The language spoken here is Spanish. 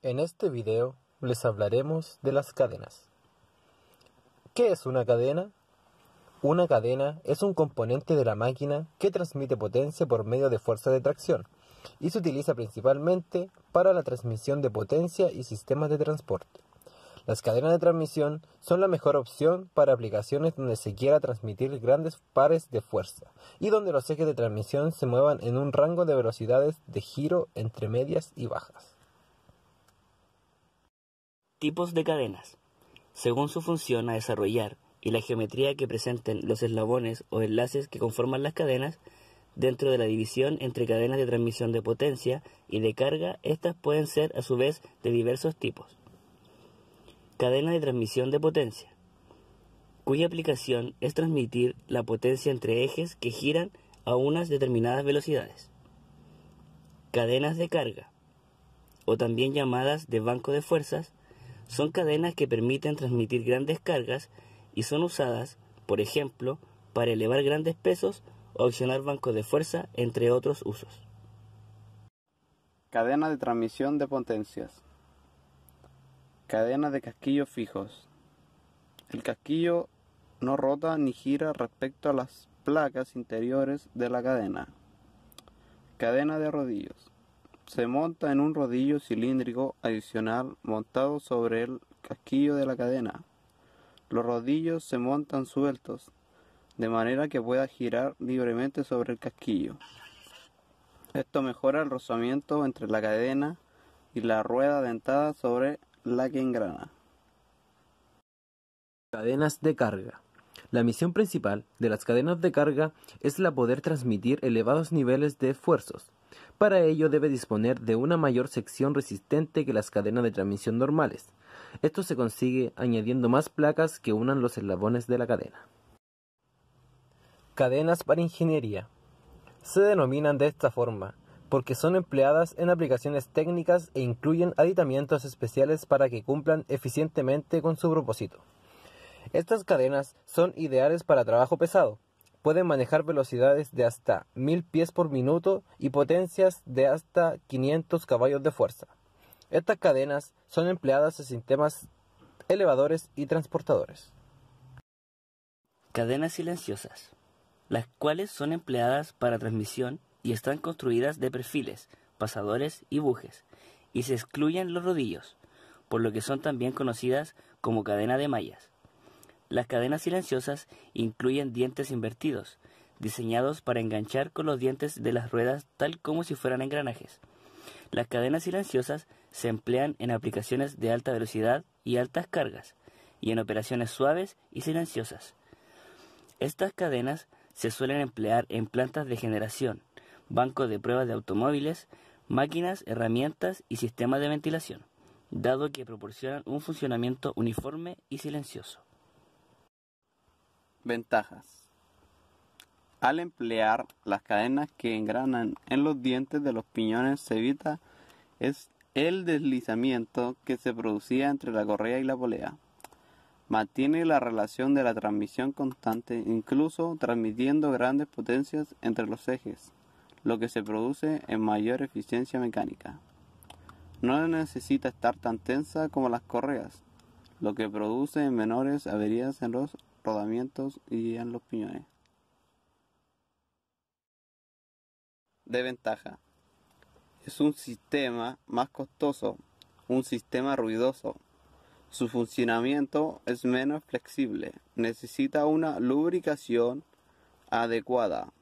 En este video les hablaremos de las cadenas. ¿Qué es una cadena? Una cadena es un componente de la máquina que transmite potencia por medio de fuerza de tracción y se utiliza principalmente para la transmisión de potencia y sistemas de transporte. Las cadenas de transmisión son la mejor opción para aplicaciones donde se quiera transmitir grandes pares de fuerza y donde los ejes de transmisión se muevan en un rango de velocidades de giro entre medias y bajas. Tipos de cadenas. Según su función a desarrollar y la geometría que presenten los eslabones o enlaces que conforman las cadenas, dentro de la división entre cadenas de transmisión de potencia y de carga, estas pueden ser a su vez de diversos tipos. Cadena de transmisión de potencia, cuya aplicación es transmitir la potencia entre ejes que giran a unas determinadas velocidades. Cadenas de carga, o también llamadas de banco de fuerzas, son cadenas que permiten transmitir grandes cargas y son usadas, por ejemplo, para elevar grandes pesos o accionar bancos de fuerza, entre otros usos. Cadena de transmisión de potencias. Cadena de casquillos fijos. El casquillo no rota ni gira respecto a las placas interiores de la cadena. Cadena de rodillos. Se monta en un rodillo cilíndrico adicional montado sobre el casquillo de la cadena. Los rodillos se montan sueltos, de manera que pueda girar libremente sobre el casquillo. Esto mejora el rozamiento entre la cadena y la rueda dentada sobre la que engrana. Cadenas de carga. La misión principal de las cadenas de carga es la poder transmitir elevados niveles de esfuerzos para ello debe disponer de una mayor sección resistente que las cadenas de transmisión normales. Esto se consigue añadiendo más placas que unan los eslabones de la cadena. Cadenas para ingeniería. Se denominan de esta forma porque son empleadas en aplicaciones técnicas e incluyen aditamientos especiales para que cumplan eficientemente con su propósito. Estas cadenas son ideales para trabajo pesado, pueden manejar velocidades de hasta 1000 pies por minuto y potencias de hasta 500 caballos de fuerza. Estas cadenas son empleadas en sistemas elevadores y transportadores. Cadenas silenciosas, las cuales son empleadas para transmisión y están construidas de perfiles, pasadores y bujes, y se excluyen los rodillos, por lo que son también conocidas como cadena de mallas. Las cadenas silenciosas incluyen dientes invertidos, diseñados para enganchar con los dientes de las ruedas tal como si fueran engranajes. Las cadenas silenciosas se emplean en aplicaciones de alta velocidad y altas cargas, y en operaciones suaves y silenciosas. Estas cadenas se suelen emplear en plantas de generación, bancos de pruebas de automóviles, máquinas, herramientas y sistemas de ventilación, dado que proporcionan un funcionamiento uniforme y silencioso. Ventajas. Al emplear las cadenas que engranan en los dientes de los piñones se evita es el deslizamiento que se producía entre la correa y la polea. Mantiene la relación de la transmisión constante, incluso transmitiendo grandes potencias entre los ejes, lo que se produce en mayor eficiencia mecánica. No necesita estar tan tensa como las correas, lo que produce menores averías en los rodamientos y en los piñones. Eh. De ventaja. Es un sistema más costoso, un sistema ruidoso. Su funcionamiento es menos flexible, necesita una lubricación adecuada,